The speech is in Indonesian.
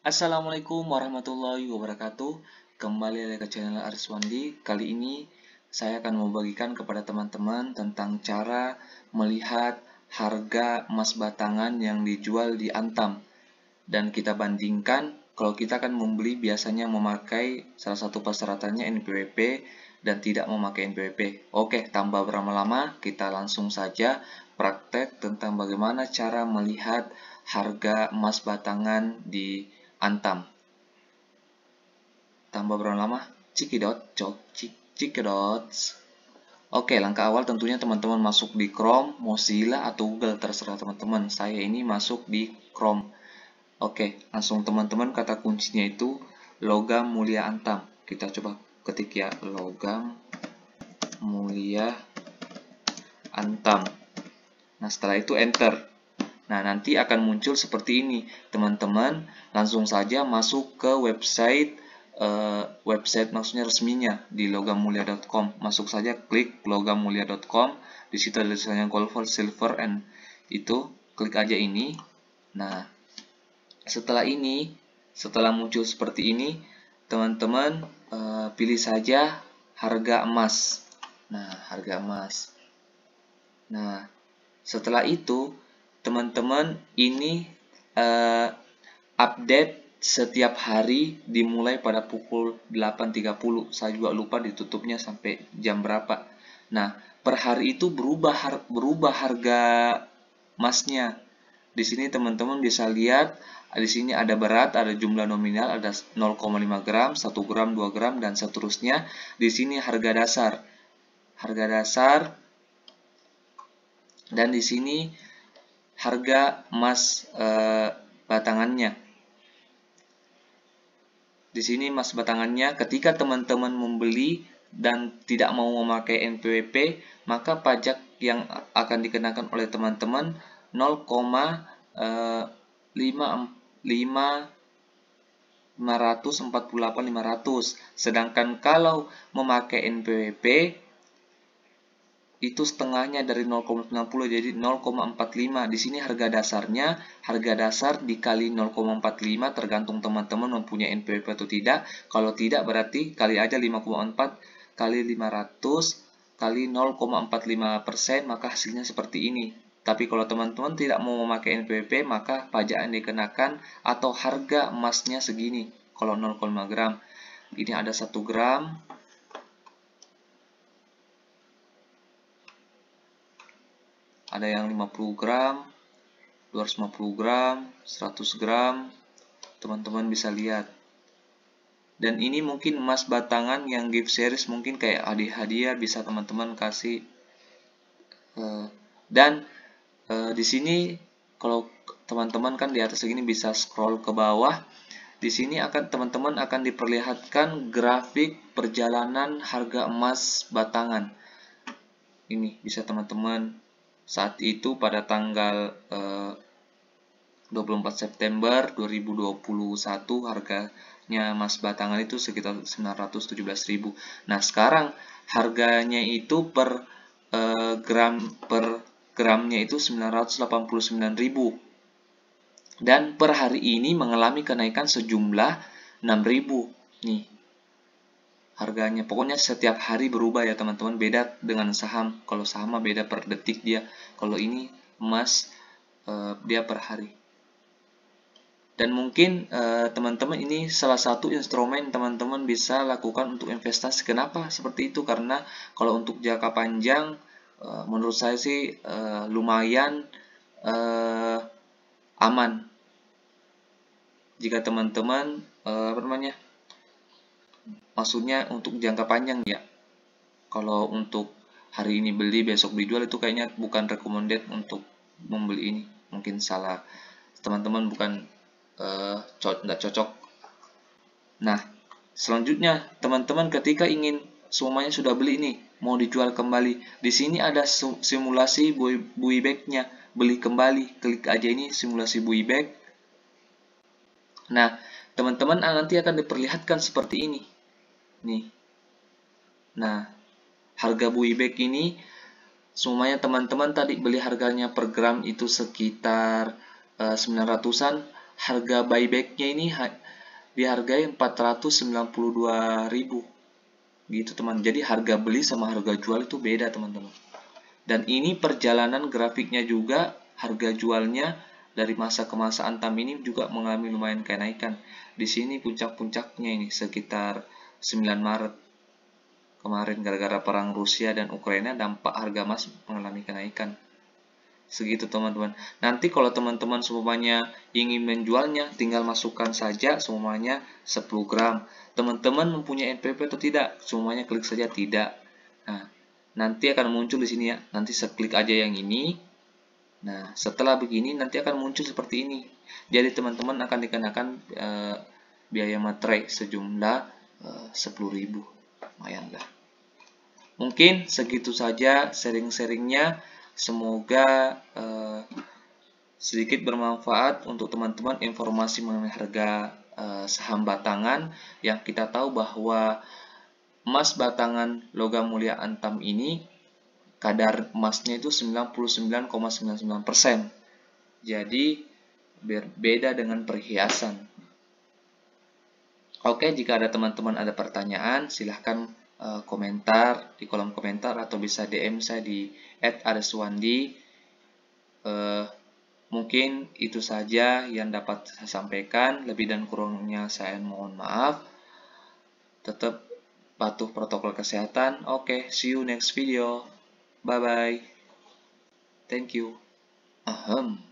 Assalamualaikum warahmatullahi wabarakatuh Kembali lagi ke channel Ariswandi. Kali ini saya akan membagikan kepada teman-teman tentang cara melihat harga emas batangan yang dijual di Antam Dan kita bandingkan kalau kita akan membeli biasanya memakai salah satu persyaratannya NPWP dan tidak memakai NPWP Oke, tanpa berlama-lama kita langsung saja praktek tentang bagaimana cara melihat harga emas batangan di Antam. Tambah berapa lama? Cikidot, cok, cik, cikidot. Oke, langkah awal tentunya teman-teman masuk di Chrome, Mozilla, atau Google, terserah teman-teman. Saya ini masuk di Chrome. Oke, langsung teman-teman kata kuncinya itu logam mulia antam. Kita coba ketik ya, logam mulia antam. Nah, setelah itu enter. Nah, nanti akan muncul seperti ini. Teman-teman langsung saja masuk ke website uh, website maksudnya resminya di logamulia.com. Masuk saja klik logamulia.com. Di situ ada tulisannya gold silver and itu klik aja ini. Nah, setelah ini, setelah muncul seperti ini, teman-teman uh, pilih saja harga emas. Nah, harga emas. Nah, setelah itu teman-teman ini uh, update setiap hari dimulai pada pukul 8.30 saya juga lupa ditutupnya sampai jam berapa nah per hari itu berubah har berubah harga emasnya di sini teman-teman bisa lihat di sini ada berat, ada jumlah nominal, ada 0,5 gram, 1 gram, 2 gram, dan seterusnya. Di sini harga dasar. Harga dasar. Dan di sini harga emas e, batangannya. Di sini emas batangannya ketika teman-teman membeli dan tidak mau memakai NPWP, maka pajak yang akan dikenakan oleh teman-teman 0,5548500. Eh, sedangkan kalau memakai NPWP itu setengahnya dari 0,90 jadi 0,45. Di sini harga dasarnya, harga dasar dikali 0,45 tergantung teman-teman mempunyai NPWP atau tidak. Kalau tidak berarti kali aja 5,4 kali 500 kali 0,45 persen maka hasilnya seperti ini. Tapi kalau teman-teman tidak mau memakai NPWP maka pajak yang dikenakan atau harga emasnya segini kalau 0,5 gram. Ini ada 1 gram, ada yang 50 gram 250 gram 100 gram teman-teman bisa lihat dan ini mungkin emas batangan yang gift series mungkin kayak hadiah-hadiah bisa teman-teman kasih eh, dan eh, di sini kalau teman-teman kan di atas segini bisa scroll ke bawah di sini akan teman-teman akan diperlihatkan grafik perjalanan harga emas batangan ini bisa teman-teman saat itu pada tanggal eh, 24 September 2021 harganya emas Batangan itu sekitar 917.000. Nah, sekarang harganya itu per eh, gram per gramnya itu 989.000. Dan per hari ini mengalami kenaikan sejumlah 6.000 nih harganya. Pokoknya setiap hari berubah ya teman-teman. Beda dengan saham. Kalau saham beda per detik dia. Kalau ini emas uh, dia per hari. Dan mungkin eh, teman-teman uh, ini salah satu instrumen teman-teman bisa lakukan untuk investasi. Kenapa seperti itu? Karena kalau untuk jangka panjang uh, menurut saya sih uh, lumayan aman jika teman-teman uh, apa namanya maksudnya untuk jangka panjang ya. Kalau untuk hari ini beli, besok dijual itu kayaknya bukan recommended untuk membeli ini. Mungkin salah teman-teman bukan uh, co cocok. Nah, selanjutnya teman-teman ketika ingin semuanya sudah beli ini, mau dijual kembali. Di sini ada simulasi buybacknya, beli kembali. Klik aja ini simulasi buyback. Nah, teman-teman ah, nanti akan diperlihatkan seperti ini nih. Nah, harga buyback ini semuanya teman-teman tadi beli harganya per gram itu sekitar uh, eh, 900-an. Harga buybacknya ini ha dihargai 492.000. Gitu teman. Jadi harga beli sama harga jual itu beda teman-teman. Dan ini perjalanan grafiknya juga harga jualnya dari masa ke masa antam ini juga mengalami lumayan kenaikan. Di sini puncak-puncaknya ini sekitar 9 Maret kemarin gara-gara perang Rusia dan Ukraina dampak harga emas mengalami kenaikan. Segitu teman-teman. Nanti kalau teman-teman semuanya ingin menjualnya, tinggal masukkan saja semuanya 10 gram. Teman-teman mempunyai NPP atau tidak? Semuanya klik saja tidak. Nah, nanti akan muncul di sini ya. Nanti seklik aja yang ini. Nah, setelah begini nanti akan muncul seperti ini. Jadi teman-teman akan dikenakan e, biaya materai sejumlah Eh, sepuluh ribu lumayan lah mungkin segitu saja sharing-sharingnya semoga eh, sedikit bermanfaat untuk teman-teman informasi mengenai harga eh, saham batangan yang kita tahu bahwa emas batangan logam mulia antam ini kadar emasnya itu 99,99%. ,99%. Jadi berbeda dengan perhiasan. Oke, jika ada teman-teman ada pertanyaan, silahkan uh, komentar di kolom komentar atau bisa DM saya di @areswandi. Uh, mungkin itu saja yang dapat saya sampaikan. Lebih dan kurangnya saya mohon maaf. Tetap patuh protokol kesehatan. Oke, see you next video. Bye-bye. Thank you. Ahem.